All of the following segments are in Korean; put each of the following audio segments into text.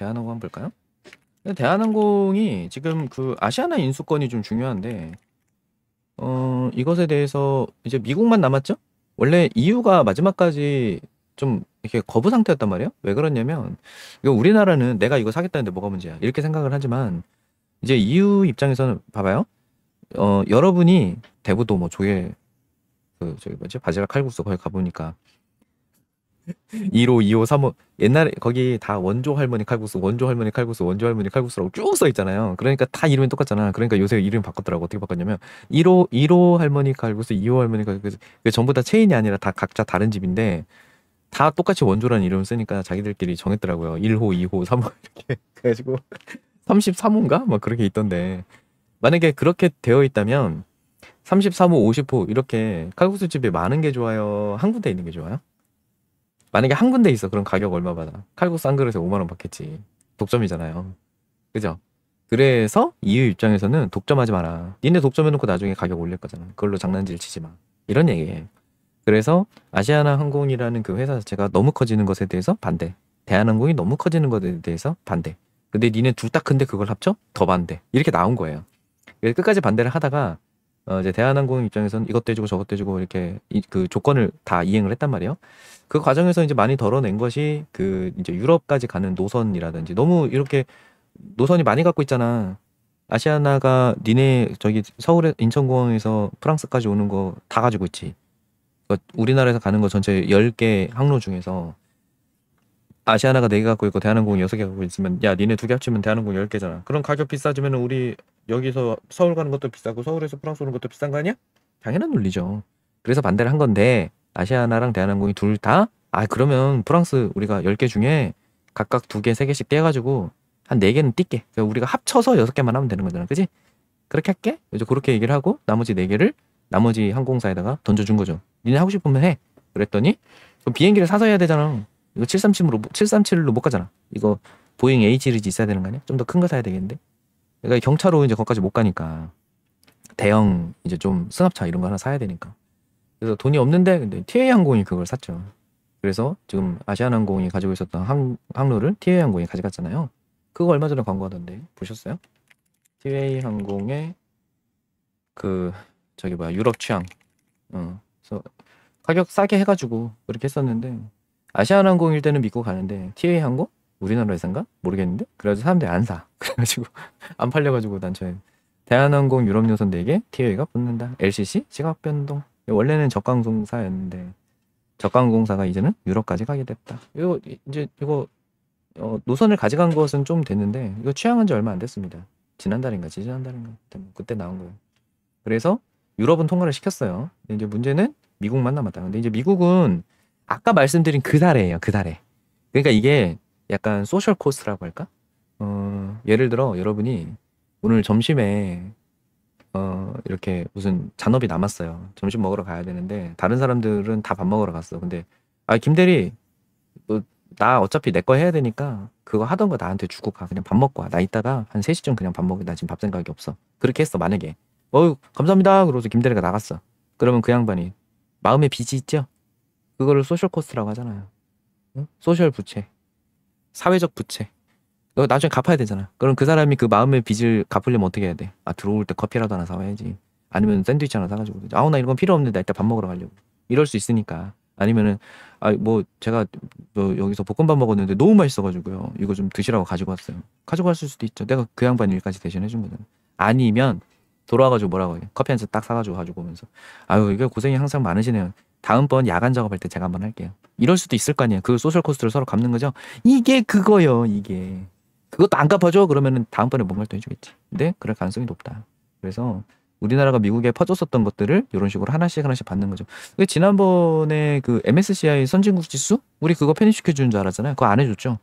대한항공 한번 볼까요? 대한항공이 지금 그 아시아나 인수권이 좀 중요한데 어, 이것에 대해서 이제 미국만 남았죠? 원래 EU가 마지막까지 좀 이렇게 거부 상태였단 말이에요. 왜 그러냐면 이거 우리나라는 내가 이거 사겠다는데 뭐가 문제야 이렇게 생각을 하지만 이제 EU 입장에서는 봐봐요. 어 여러분이 대부도 뭐 조개 그 저기 뭐지 바지락 칼국수 거기 가보니까 1호 2호, 3호 옛날에 거기 다 원조 할머니 칼국수, 원조 할머니 칼국수, 원조 할머니 칼국수라고 쭉 써 있잖아요. 그러니까 다 이름이 똑같잖아. 그러니까 요새 이름 바꿨더라고. 어떻게 바꿨냐면 1호, 1호 할머니 칼국수, 2호 할머니 칼국수 전부 다 체인이 아니라 다 각자 다른 집인데 다 똑같이 원조라는 이름 을 쓰니까 자기들끼리 정했더라고요. 1호, 2호, 3호 이렇게 그래가지고 33호인가 막 그렇게 있던데 만약에 그렇게 되어 있다면 33호, 50호 이렇게 칼국수 집에 많은 게 좋아요? 한 군데 있는 게 좋아요? 만약에 한 군데 있어 그럼 가격 얼마 받아? 칼국수 한 그릇에 5만 원 받겠지. 독점이잖아요. 그죠? 그래서 이유 입장에서는 독점하지 마라. 니네 독점해놓고 나중에 가격 올릴 거잖아. 그걸로 장난질 치지 마. 이런 얘기예요. 그래서 아시아나 항공이라는 그 회사 자체가 너무 커지는 것에 대해서 반대. 대한항공이 너무 커지는 것에 대해서 반대. 근데 니네 둘 다큰데 그걸 합쳐? 더 반대. 이렇게 나온 거예요. 끝까지 반대를 하다가 어, 이제 대한항공 입장에서는 이것도 해주고 저것도 해주고 이렇게 이, 그 조건을 다 이행을 했단 말이에요. 그 과정에서 이제 많이 덜어낸 것이 그 이제 유럽까지 가는 노선이라든지 너무 이렇게 노선이 많이 갖고 있잖아. 아시아나가 니네 저기 서울에 인천공항에서 프랑스까지 오는 거 다 가지고 있지. 그러니까 우리나라에서 가는 거 전체 열 개 항로 중에서 아시아나가 4개 갖고 있고 대한항공 여섯 개 갖고 있으면 야 니네 두 개 합치면 대한항공 1 0개잖아 그럼 가격 비싸지면 우리 여기서 서울 가는 것도 비싸고 서울에서 프랑스 오는 것도 비싼 거 아니야? 당연한 논리죠. 그래서 반대를 한 건데 아시아나랑 대한항공이 둘 다 아 그러면 프랑스 우리가 1 0개 중에 각각 두 개, 세 개씩 떼가지고 한4 개는 띄게 그러니까 우리가 합쳐서 6 개만 하면 되는 거잖아, 그지? 그렇게 할게. 이제 그렇게 얘기를 하고 나머지 4 개를 나머지 항공사에다가 던져준 거죠. 니네 하고 싶으면 해. 그랬더니 그럼 비행기를 사서 해야 되잖아. 이거 737으로 737로 못 가잖아. 이거 보잉 H리지 있어야 되는 거 아니야? 좀 더 큰 거 사야 되겠는데. 그러니까 경차로 이제 거기까지 못 가니까 대형 이제 좀 승합차 이런 거 하나 사야 되니까. 그래서 돈이 없는데 근데 TA 항공이 그걸 샀죠. 그래서 지금 아시아항공이 가지고 있었던 항, 항로를 TA 항공이 가져갔잖아요. 그거 얼마 전에 광고하던데 보셨어요? TA 항공의 그 저기 뭐야 유럽 취향. 어. 그래서 가격 싸게 해가지고 그렇게 했었는데 아시아나항공일 때는 믿고 가는데 TA 항공 우리나라에선가 모르겠는데 그래가지고 사람들이 안 사. 그래가지고 안 팔려가지고 난처에 대한항공 유럽 노선 4개 TA가 붙는다. LCC 시각 변동. 원래는 저가항공사였는데 저가항공사가 이제는 유럽까지 가게 됐다. 이거 이제 이거 어, 노선을 가져간 것은 좀 됐는데 이거 취향한 지 얼마 안 됐습니다. 지난달인가 지난달인가 그때 나온 거예요. 그래서 유럽은 통과를 시켰어요. 근데 이제 문제는 미국만 남았다. 근데 이제 미국은 아까 말씀드린 그 사례예요. 그 사례. 그러니까 이게 약간 소셜 코스라고 할까? 어, 예를 들어 여러분이 오늘 점심에 어, 이렇게 무슨 잔업이 남았어요. 점심 먹으러 가야 되는데 다른 사람들은 다 밥 먹으러 갔어. 근데 아, 김 대리 뭐, 나 어차피 내 거 해야 되니까 그거 하던 거 나한테 주고 가. 그냥 밥 먹고 와. 나 이따가 한 3시쯤 그냥 밥 먹어. 나 지금 밥 생각이 없어. 그렇게 했어. 만약에. 어유 감사합니다. 그러고서 김대리가 나갔어. 그러면 그 양반이 마음에 빚이 있죠? 그거를 소셜 코스트라고 하잖아요. 응? 소셜 부채, 사회적 부채. 너 나중에 갚아야 되잖아. 그럼 그 사람이 그 마음의 빚을 갚으려면 어떻게 해야 돼? 아 들어올 때 커피라도 하나 사와야지. 아니면 음. 샌드위치 하나 사가지고 아우 나 이런 건 필요 없는데 나 이따 밥 먹으러 가려고. 이럴 수 있으니까. 아니면은 아뭐 제가 뭐 여기서 볶음밥 먹었는데 너무 맛있어가지고요. 이거 좀 드시라고 가지고 왔어요. 가지고 왔을 수도 있죠. 내가 그 양반 일까지 대신해준 거잖아. 아니면 돌아와가지고 뭐라고 해. 커피 한 잔 딱 사가지고 가지고 오면서 아유 이게 고생이 항상 많으시네요. 다음번 야간 작업할 때 제가 한번 할게요. 이럴 수도 있을 거 아니에요. 그 소셜 코스트를 서로 갚는 거죠. 이게 그거요. 이게 그것도 안 갚아줘. 그러면은 다음번에 뭔가를 또 해주겠지. 근데 그럴 가능성이 높다. 그래서 우리나라가 미국에 퍼졌었던 것들을 이런 식으로 하나씩 하나씩 받는 거죠. 지난번에 그 MSCI 선진국 지수 우리 그거 편입시켜 주는 줄 알았잖아요. 그거 안 해줬죠.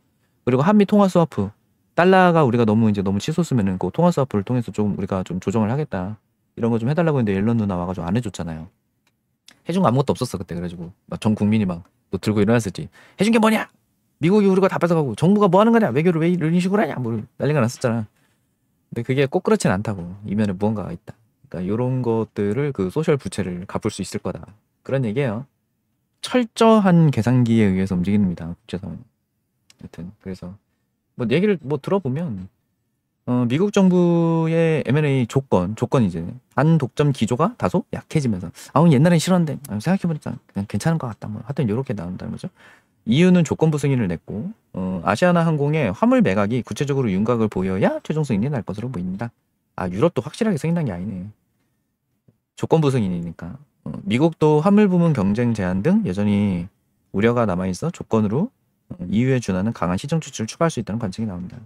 그리고 한미 통화 스와프 달러가 우리가 너무 이제 너무 치솟으면은 그 통화 스와프를 통해서 조금 우리가 좀 조정을 하겠다 이런 거 좀 해달라고 했는데 옐런 누나 와가지고 안 해줬잖아요. 해준 거 아무것도 없었어 그때 그래가지고 막전 국민이 막너 들고 일어났었지 해준 게 뭐냐 미국이 우리가 다 뺏어가고 정부가 뭐 하는 거냐 외교를 왜 이런 식으로 하냐 뭐 난리가 났었잖아 근데 그게 꼭 그렇진 않다고 이면에 무언가가 있다 그러니까 이런 것들을 그 소셜 부채를 갚을 수 있을 거다 그런 얘기예요 철저한 계산기에 의해서 움직입니다 국제사회는 여튼 그래서 뭐 얘기를 뭐 들어보면 어, 미국 정부의 M&A 조건, 조건 이제 반독점 기조가 다소 약해지면서 아우 옛날엔 싫었는데 아, 생각해보니까 그냥 괜찮은 것 같다 뭐 하여튼 이렇게 나온다는 거죠. 이유는 조건부 승인을 냈고 어, 아시아나 항공의 화물 매각이 구체적으로 윤곽을 보여야 최종 승인이 날 것으로 보입니다. 아 유럽도 확실하게 승인한 게 아니네. 조건부 승인이니까. 어, 미국도 화물 부문 경쟁 제한 등 여전히 우려가 남아있어 조건으로 어, 이유에 준하는 강한 시정 추출을 추가할 수 있다는 관측이 나옵니다.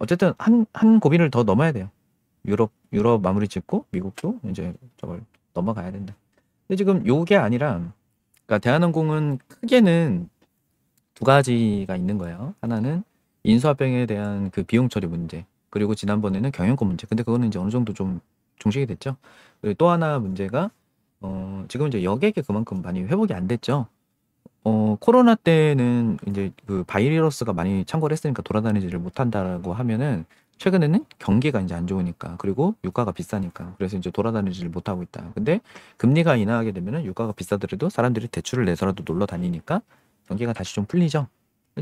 어쨌든 한, 한 고비를 더 넘어야 돼요. 유럽, 유럽 마무리 짓고 미국도 이제 저걸 넘어가야 된다. 근데 지금 요게 아니라, 그러니까 대한항공은 크게는 두 가지가 있는 거예요. 하나는 인수합병에 대한 그 비용 처리 문제. 그리고 지난번에는 경영권 문제. 근데 그거는 이제 어느 정도 좀 종식이 됐죠. 그리고 또 하나 문제가 어, 지금 이제 여객이 그만큼 많이 회복이 안 됐죠. 어, 코로나 때는 이제 그 바이러스가 많이 창궐 했으니까 돌아다니지를 못한다라고 하면은 최근에는 경기가 이제 안 좋으니까 그리고 유가가 비싸니까 그래서 이제 돌아다니지를 못하고 있다. 근데 금리가 인하하게 되면은 유가가 비싸더라도 사람들이 대출을 내서라도 놀러 다니니까 경기가 다시 좀 풀리죠.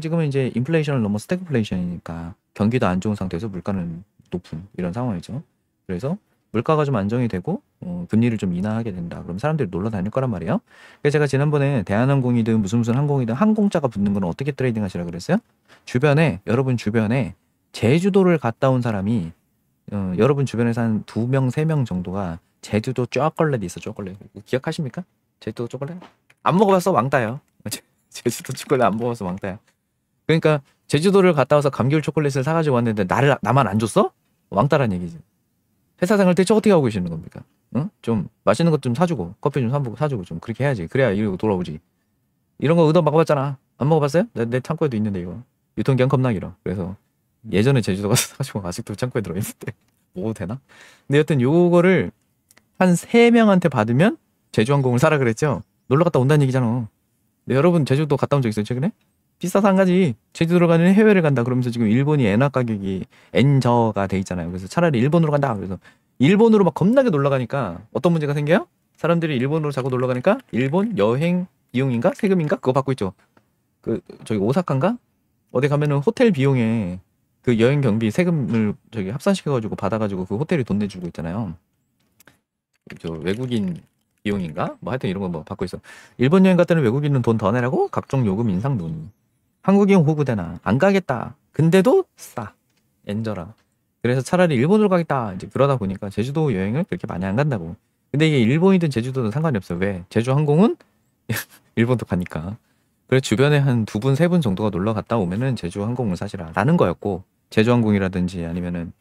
지금은 이제 인플레이션을 넘어 스태그플레이션이니까 경기도 안 좋은 상태에서 물가는 높은 이런 상황이죠. 그래서 물가가 좀 안정이 되고 어, 금리를 좀 인하하게 된다. 그럼 사람들이 놀러 다닐 거란 말이에요. 그래서 제가 지난번에 대한항공이든 무슨 무슨 항공이든 항공자가 붙는 건 어떻게 트레이딩 하시라 그랬어요? 주변에 여러분 주변에 제주도를 갔다 온 사람이 어, 여러분 주변에서 두 명, 세 명 정도가 제주도 초콜릿 있어, 초콜릿. 기억하십니까? 제주도 초콜릿? 안먹어봤어 왕따요. 제주도 초콜릿 안 먹어서 왕따요. 그러니까 제주도를 갔다 와서 감귤 초콜릿을 사가지고 왔는데 나를, 나만 안 줬어? 왕따란 얘기지. 회사 생활 때저 어떻게 하고 계시는 겁니까? 응? 좀 맛있는 것 좀 사주고 커피 좀 사주고 사주고 좀 그렇게 해야지. 그래야 이러고 돌아오지. 이런 거 얻어 먹어봤잖아. 안 먹어봤어요? 내, 내 창고에도 있는데 이거 유통기한 겁나 기라 그래서 예전에 제주도 가서 사가고 아직도 창고에 들어있는데 먹어도 되나? 근데 여튼 요거를 한 세 명한테 받으면 제주항공을 사라 그랬죠. 놀러 갔다 온다는 얘기잖아. 근데 여러분 제주도 갔다 온 적 있어요 최근에? 비싸서 안 가지. 제주도로 가는 해외를 간다. 그러면서 지금 일본이 엔화 가격이 엔저가 돼 있잖아요. 그래서 차라리 일본으로 간다. 그래서 일본으로 막 겁나게 놀러 가니까 어떤 문제가 생겨요? 사람들이 일본으로 자꾸 놀러 가니까 일본 여행 비용인가 세금인가 그거 받고 있죠. 그 저기 오사카인가 어디 가면은 호텔 비용에 그 여행 경비 세금을 저기 합산시켜 가지고 받아 가지고 그 호텔이 돈 내주고 있잖아요. 저 외국인 비용인가 뭐 하여튼 이런 거 뭐 받고 있어. 일본 여행 갔다는 외국인은 돈 더 내라고 각종 요금 인상 논의. 한국형 호구대나 안 가겠다. 근데도 싸. 엔저라. 그래서 차라리 일본으로 가겠다. 이제 그러다 보니까 제주도 여행을 그렇게 많이 안 간다고. 근데 이게 일본이든 제주도든 상관이 없어요. 왜? 제주 항공은 일본도 가니까. 그래서 주변에 한 두 분, 세 분 정도가 놀러 갔다 오면은 제주 항공은 사실라는 거였고, 제주 항공이라든지 아니면은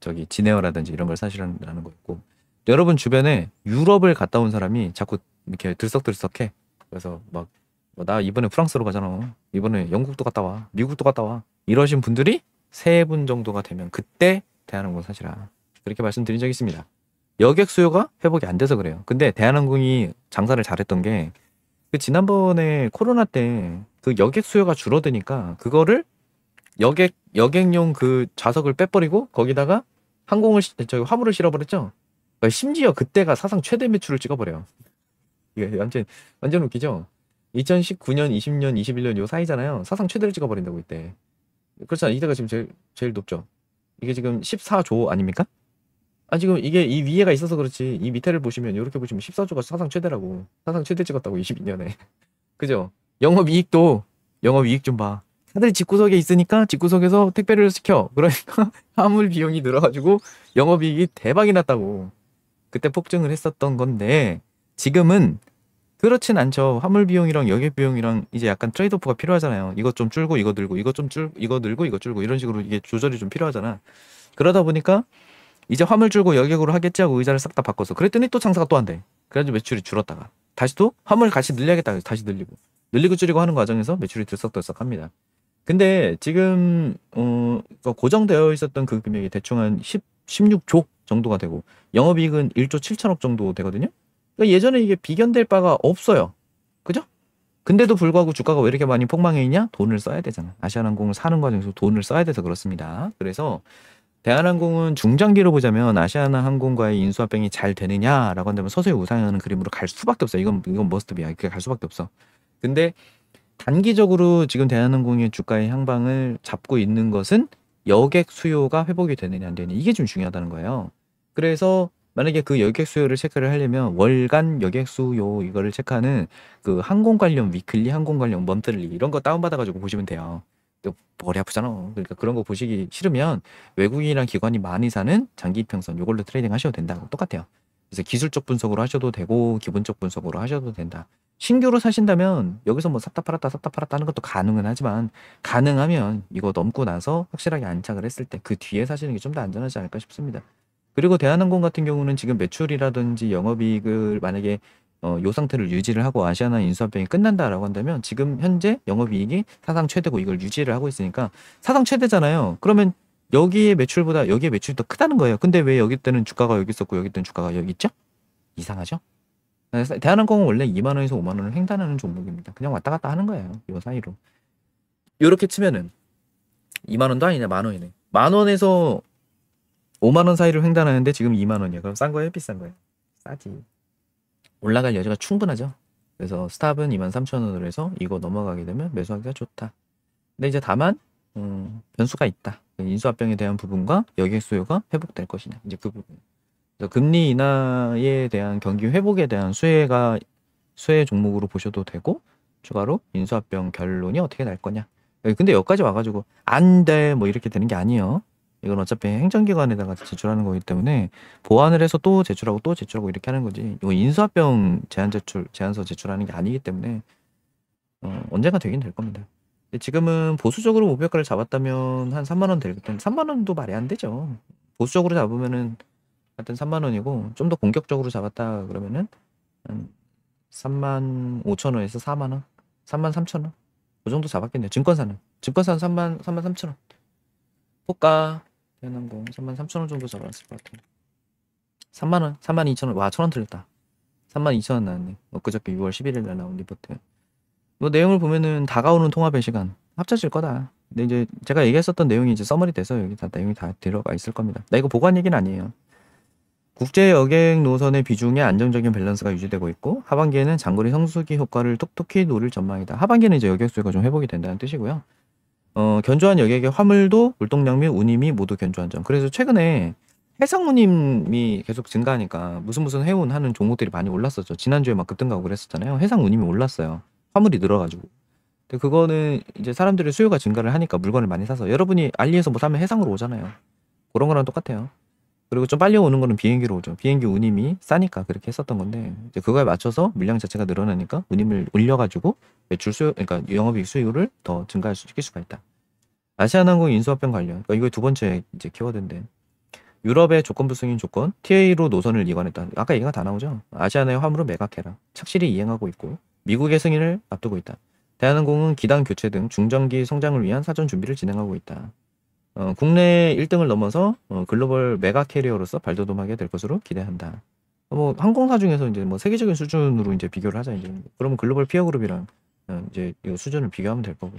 저기 진에어라든지 이런 걸 사실라는 거였고, 여러분 주변에 유럽을 갔다 온 사람이 자꾸 이렇게 들썩들썩해. 그래서 막뭐 나 이번에 프랑스로 가잖아. 이번에 영국도 갔다 와. 미국도 갔다 와. 이러신 분들이 세 분 정도가 되면 그때 대한항공 사실아. 그렇게 말씀드린 적이 있습니다. 여객 수요가 회복이 안 돼서 그래요. 근데 대한항공이 장사를 잘했던 게 그 지난번에 코로나 때 그 여객 수요가 줄어드니까 그거를 여객 여객용 그 좌석을 빼버리고 거기다가 항공을 저기 화물을 실어버렸죠. 그러니까 심지어 그때가 사상 최대 매출을 찍어버려요. 이게 완전 완전 웃기죠. 2019년, 20년, 21년 요 사이잖아요. 사상 최대를 찍어버린다고 이때. 그렇잖아 이때가 지금 제일 제일 높죠. 이게 지금 14조 아닙니까? 아 지금 이게 이 위에가 있어서 그렇지 이 밑에를 보시면 이렇게 보시면 14조가 사상 최대라고 사상 최대 찍었다고 22년에 그죠? 영업이익도 영업이익 좀 봐. 다들 집구석에 있으니까 집구석에서 택배를 시켜. 그러니까 화물 비용이 늘어가지고 영업이익이 대박이 났다고 그때 폭증을 했었던 건데 지금은 그렇진 않죠. 화물 비용이랑 여객 비용이랑 이제 약간 트레이드오프가 필요하잖아요. 이것 좀 줄고 이거 늘고 이것 좀줄 이거 늘고 이거 줄고 이런 식으로 이게 조절이 좀 필요하잖아. 그러다 보니까 이제 화물 줄고 여객으로 하겠지 하고 의자를 싹 다 바꿔서 그랬더니 또 장사가 또 안 돼. 그래가지고 매출이 줄었다가 다시 또 화물 다시 늘려야겠다 해 다시 늘리고 늘리고 줄이고 하는 과정에서 매출이 들썩들썩합니다. 근데 지금 어 그 고정되어 있었던 그 금액이 대충 한 10, 16조 정도가 되고 영업이익은 1조 7천억 정도 되거든요. 그러니까 예전에 이게 비견될 바가 없어요. 그죠? 근데도 불구하고 주가가 왜 이렇게 많이 폭망해 있냐? 돈을 써야 되잖아. 아시아항공을 사는 과정에서 돈을 써야 돼서 그렇습니다. 그래서 대한항공은 중장기로 보자면 아시아나항공과의 인수합병이 잘 되느냐라고 한다면 서서히 우상향하는 그림으로 갈 수밖에 없어. 이건 이건 머스트비야. 그게 갈 수밖에 없어. 근데 단기적으로 지금 대한항공의 주가의 향방을 잡고 있는 것은 여객 수요가 회복이 되느냐 안 되느냐 이게 좀 중요하다는 거예요. 그래서 만약에 그 여객 수요를 체크를 하려면 월간 여객 수요 이거를 체크하는 그 항공 관련 위클리, 항공 관련 먼들리 이런 거 다운받아 가지고 보시면 돼요. 또 머리 아프잖아. 그러니까 그런 거 보시기 싫으면 외국인이랑 기관이 많이 사는 장기 평선 이걸로 트레이딩 하셔도 된다고 똑같아요. 그래서 기술적 분석으로 하셔도 되고 기본적 분석으로 하셔도 된다. 신규로 사신다면 여기서 뭐 샀다 팔았다 샀다 팔았다 하는 것도 가능은 하지만 가능하면 이거 넘고 나서 확실하게 안착을 했을 때 그 뒤에 사시는 게 좀 더 안전하지 않을까 싶습니다. 그리고 대한항공 같은 경우는 지금 매출이라든지 영업이익을 만약에 어, 요 상태를 유지를 하고 아시아나 인수합병이 끝난다라고 한다면 지금 현재 영업이익이 사상 최대고 이걸 유지를 하고 있으니까 사상 최대잖아요. 그러면 여기에 매출보다 여기에 매출이 더 크다는 거예요. 근데 왜 여기 때는 주가가 여기 있었고 여기 때는 주가가 여기 있죠? 이상하죠? 네, 대한항공은 원래 2만 원에서 5만 원을 횡단하는 종목입니다. 그냥 왔다 갔다 하는 거예요. 요 사이로. 요렇게 치면은 2만 원도 아니네. 만 원이네. 만 원에서 5만 원 사이를 횡단하는데 지금 2만 원이야. 그럼 싼 거예요? 비싼 거예요? 싸지. 올라갈 여지가 충분하죠. 그래서 스탑은 2만 3천 원으로 해서 이거 넘어가게 되면 매수하기가 좋다. 근데 이제 다만 음, 변수가 있다. 그 인수합병에 대한 부분과 여객 수요가 회복될 것이냐. 이제 그 부분. 그래서 금리 인하에 대한 경기 회복에 대한 수혜가 수혜 종목으로 보셔도 되고 추가로 인수합병 결론이 어떻게 날 거냐. 근데 여기까지 와가지고 안 돼뭐 이렇게 되는 게 아니에요. 이건 어차피 행정기관에다가 제출하는 거기 때문에 보완을 해서 또 제출하고 또 제출하고 이렇게 하는 거지. 이거 인수합병 제한 제출 제한서 제출하는 게 아니기 때문에 어, 언젠가 되긴 될 겁니다. 근데 지금은 보수적으로 목표가를 잡았다면 한 3만 원 될거든 3만 원도 말이 안 되죠. 보수적으로 잡으면은 하여튼 3만 원이고 좀 더 공격적으로 잡았다 그러면은 한 3만 5천 원에서 4만 원, 3만 3천 원. 그 정도 잡았겠네요. 증권사는 증권사는 3만 3만 3천 원. 호가 대한항공 3 3 0 0 0원 정도 잡았을 것 같아요 3만원 3만 2천원 와0원 틀렸다 3 2 0 0 0원 나왔네 엊그저께 뭐, 6월 11일 날 나온 리포트 뭐 내용을 보면은 다가오는 통합의 시간 합쳐질 거다 근데 이제 제가 얘기했었던 내용이 이제 서머리 돼서 여기 다 내용이 다 들어가 있을 겁니다 나 이거 보관 얘기는 아니에요 국제 여객 노선의 비중에 안정적인 밸런스가 유지되고 있고 하반기에는 장거리 성수기 효과를 톡톡히 노릴 전망이다. 하반기는 이제 여객 수요가 좀 회복이 된다는 뜻이고요. 어, 견조한 여객의 화물도 물동량 및 운임이 모두 견조한 점. 그래서 최근에 해상 운임이 계속 증가하니까 무슨 무슨 해운 하는 종목들이 많이 올랐었죠. 지난주에 막 급등가고 그랬었잖아요. 해상 운임이 올랐어요. 화물이 늘어가지고. 근데 그거는 이제 사람들의 수요가 증가를 하니까 물건을 많이 사서 여러분이 알리에서 뭐 사면 해상으로 오잖아요. 그런 거랑 똑같아요. 그리고 좀 빨리 오는 거는 비행기로 오죠. 비행기 운임이 싸니까 그렇게 했었던 건데 이제 그거에 맞춰서 물량 자체가 늘어나니까 운임을 올려가지고 매출 수요 그러니까 영업이익 수익을 더 증가할 수 있을 수가 있다. 아시아나항공 인수합병 관련 그러니까 이거 두 번째 이제 키워드인데 유럽의 조건부 승인 조건 TA로 노선을 이관했다. 아까 얘기가 다 나오죠. 아시아나의 화물을 매각해라. 착실히 이행하고 있고 미국의 승인을 앞두고 있다. 대한항공은 기당 교체 등 중장기 성장을 위한 사전 준비를 진행하고 있다. 어, 국내 1등을 넘어서 어, 글로벌 메가 캐리어로서 발돋움하게 될 것으로 기대한다. 뭐 항공사 중에서 이제 뭐 세계적인 수준으로 이제 비교를 하자 이제 그러면 글로벌 피어 그룹이랑 어, 이제 이 수준을 비교하면 될 거고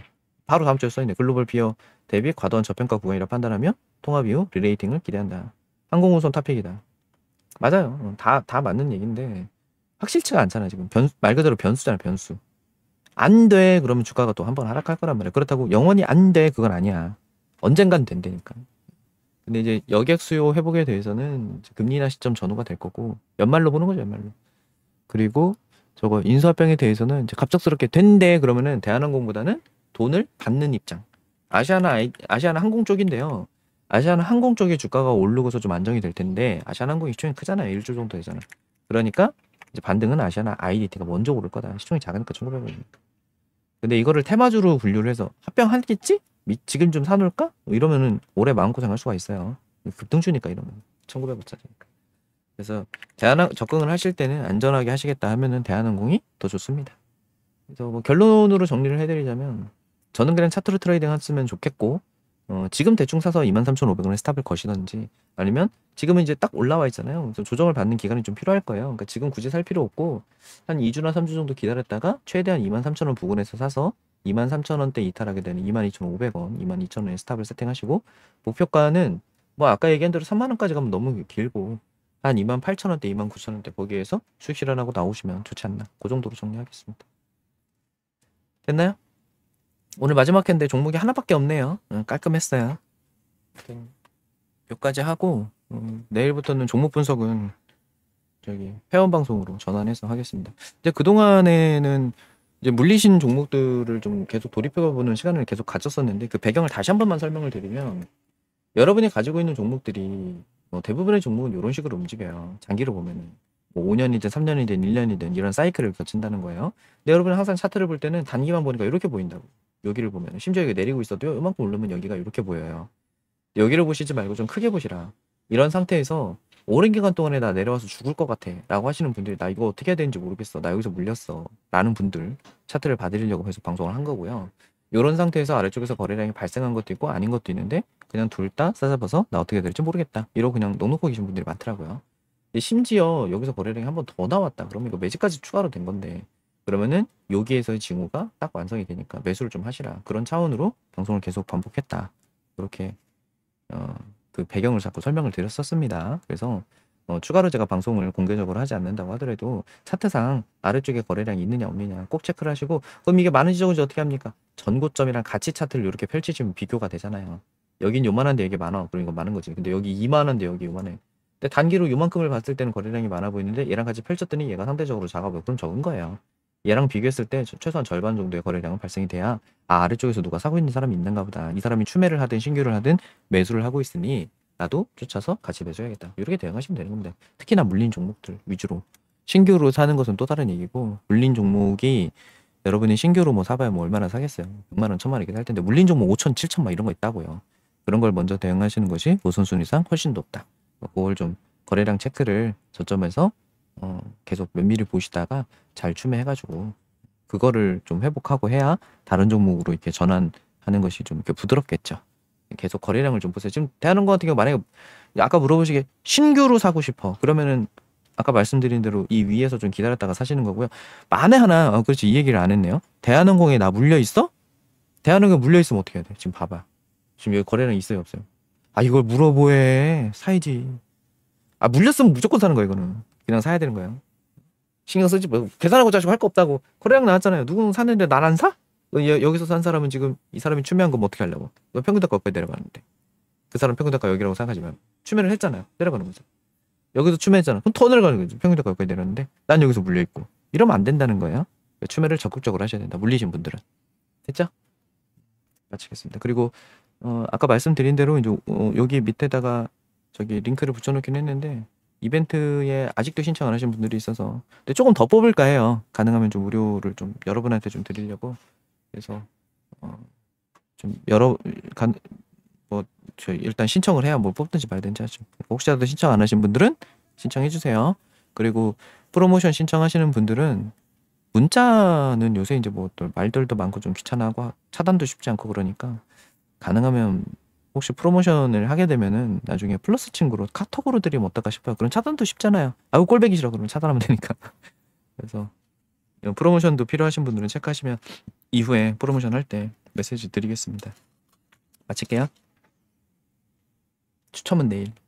바로 다음 주에 써있네 글로벌 피어 대비 과도한 저평가 구간이라 판단하면 통합 이후 리레이팅을 기대한다. 항공우선 탑픽이다. 맞아요. 다다 어, 다 맞는 얘기인데 확실치가 않잖아 지금 변, 말 그대로 변수잖아 변수. 안 돼 그러면 주가가 또 한 번 하락할 거란 말이야. 그렇다고 영원히 안 돼 그건 아니야. 언젠간 된다니까. 근데 이제 여객 수요 회복에 대해서는 금리 나 시점 전후가 될 거고 연말로 보는 거죠 연말로. 그리고 저거 인수합병에 대해서는 이제 갑작스럽게 된대 그러면은 대한항공보다는 돈을 받는 입장. 아시아나 아시아나 항공 쪽인데요. 아시아나 항공 쪽의 주가가 오르고서 좀 안정이 될 텐데 아시아나 항공 시총이 크잖아요. 일조 정도 되잖아. 그러니까 이제 반등은 아시아나 아이디티가 먼저 오를 거다. 시총이 작으니까 1,500원이니까. 근데 이거를 테마주로 분류를 해서 합병하겠지? 지금 좀 사놓을까? 뭐 이러면은 올해 마음고생할 수가 있어요. 급등주니까 이러면 1900원짜리니까. 그래서 대한 적응을 하실 때는 안전하게 하시겠다 하면은 대한항공이 더 좋습니다. 그래서 뭐 결론으로 정리를 해드리자면 저는 그냥 차트로 트레이딩 했으면 좋겠고 어, 지금 대충 사서 23,500원에 스탑을 거시던지 아니면 지금은 이제 딱 올라와 있잖아요. 그래서 조정을 받는 기간이 좀 필요할 거예요. 그러니까 지금 굳이 살 필요 없고 한 2주나 3주 정도 기다렸다가 최대한 23,000원 부근에서 사서 23,000원대 이탈하게 되는 22,500원, 22,000원에 스탑을 세팅하시고 목표가는 뭐 아까 얘기한 대로 3만원까지 가면 뭐 너무 길고 한 28,000원대, 29,000원대 거기에서 수익 실현하고 나오시면 좋지 않나 그 정도로 정리하겠습니다. 됐나요? 오늘 마지막 했는데 종목이 하나밖에 없네요. 깔끔했어요. 여기까지 음, 하고 음, 내일부터는 종목 분석은 저기 회원 방송으로 전환해서 하겠습니다. 근데 그 동안에는 이제 물리신 종목들을 좀 계속 돌입해보는 시간을 계속 가졌었는데 그 배경을 다시 한 번만 설명을 드리면 여러분이 가지고 있는 종목들이 뭐 대부분의 종목은 이런 식으로 움직여요. 장기로 보면은 5년이든 뭐 3년이든 1년이든 이런 사이클을 거친다는 거예요. 근데 여러분은 항상 차트를 볼 때는 단기만 보니까 이렇게 보인다고. 여기를 보면 심지어 여기 내리고 있어도 이만큼 오르면 여기가 이렇게 보여요. 여기를 보시지 말고 좀 크게 보시라. 이런 상태에서 오랜 기간 동안에 나 내려와서 죽을 것 같아 라고 하시는 분들이 나 이거 어떻게 해야 되는지 모르겠어 나 여기서 물렸어 라는 분들 차트를 봐드리려고 해서 방송을 한 거고요 이런 상태에서 아래쪽에서 거래량이 발생한 것도 있고 아닌 것도 있는데 그냥 둘 다 싸잡아서 나 어떻게 해야 될지 모르겠다 이러고 그냥 넣어놓고 계신 분들이 많더라고요 심지어 여기서 거래량이 한 번 더 나왔다 그러면 이거 매직까지 추가로 된 건데 그러면은 여기에서의 징후가 딱 완성이 되니까 매수를 좀 하시라 그런 차원으로 방송을 계속 반복했다 그렇게 어, 그 배경을 자꾸 설명을 드렸었습니다. 그래서 어, 추가로 제가 방송을 공개적으로 하지 않는다고 하더라도 차트상 아래쪽에 거래량이 있느냐 없느냐 꼭 체크를 하시고 그럼 이게 많은 지적인지 어떻게 합니까? 전고점이랑 같이 차트를 이렇게 펼치시면 비교가 되잖아요. 여긴 요만한데 여기 많아. 그럼 이거 많은 거지. 근데 여기 이만한데 여기 요만해. 근데 단기로 요만큼을 봤을 때는 거래량이 많아 보이는데 얘랑 같이 펼쳤더니 얘가 상대적으로 작아 보여. 그럼 적은 거예요. 얘랑 비교했을 때 최소한 절반 정도의 거래량은 발생이 돼야 아 아래쪽에서 누가 사고 있는 사람이 있는가 보다 이 사람이 추매를 하든 신규를 하든 매수를 하고 있으니 나도 쫓아서 같이 매수해야겠다 이렇게 대응하시면 되는 겁니다 특히나 물린 종목들 위주로 신규로 사는 것은 또 다른 얘기고 물린 종목이 여러분이 신규로 뭐 사봐야 뭐 얼마나 사겠어요 6만원 1 천만원 이렇게 살 텐데 물린 종목 5천 7천 막 이런 거 있다고요 그런 걸 먼저 대응하시는 것이 우선순위상 훨씬 높다 뭐 그걸 좀 거래량 체크를 저점에서 어, 계속 면밀히 보시다가 잘 추매해가지고 그거를 좀 회복하고 해야 다른 종목으로 이렇게 전환하는 것이 좀 이렇게 부드럽겠죠. 계속 거래량을 좀 보세요. 지금 대하는것 같은 경우 만약에 아까 물어보시게 신규로 사고 싶어 그러면은 아까 말씀드린 대로 이 위에서 좀 기다렸다가 사시는 거고요. 만에 하나 아, 그렇지 이 얘기를 안 했네요. 대한항공에 나 물려 있어? 대한항공에 물려 있으면 어떻게 해야 돼? 지금 봐봐. 지금 여기 거래량 있어요 없어요? 아 이걸 물어보해 사이지. 아 물렸으면 무조건 사는 거야 이거는. 그냥 사야 되는 거예요. 신경 쓰지 뭐 계산하고 자시고 할 거 없다고 코레랑 나왔잖아요. 누군 샀는데난안 사? 어, 여기서 산 사람은 지금 이 사람이 추매한 건 어떻게 하려고? 뭐 평균 가가 여기까지 내려가는데 그 사람 평균 가가 여기라고 생각하지만 추매를 했잖아요. 내려가는 거죠. 여기서 추매했잖아. 그럼 더내가는 거죠. 평균 가가 여기까지 내렸는데 난 여기서 물려 있고 이러면 안 된다는 거예요. 그러니까 추매를 적극적으로 하셔야 된다. 물리신 분들은 됐죠? 마치겠습니다. 그리고 어, 아까 말씀드린 대로 이제 어, 여기 밑에다가 저기 링크를 붙여놓긴 했는데 이벤트에 아직도 신청 안 하신 분들이 있어서 근데 조금 더 뽑을까 해요. 가능하면 좀 무료를 좀 여러분한테 좀 드리려고 그래서 어, 좀 여러 간 뭐저 일단 신청을 해야 뭐 뽑든지 말든지 하죠. 혹시라도 신청 안 하신 분들은 신청해 주세요. 그리고 프로모션 신청하시는 분들은 문자는 요새 이제 뭐또 말들도 많고 좀 귀찮아하고 차단도 쉽지 않고 그러니까 가능하면 혹시 프로모션을 하게 되면은 나중에 플러스 친구로 카톡으로 드리면 어떨까 싶어요. 그런 차단도 쉽잖아요. 아우 꼴배기 싫어 그러면 차단하면 되니까. 그래서 프로모션도 필요하신 분들은 체크하시면 이후에 프로모션 할 때 메시지 드리겠습니다. 마칠게요. 추첨은 내일.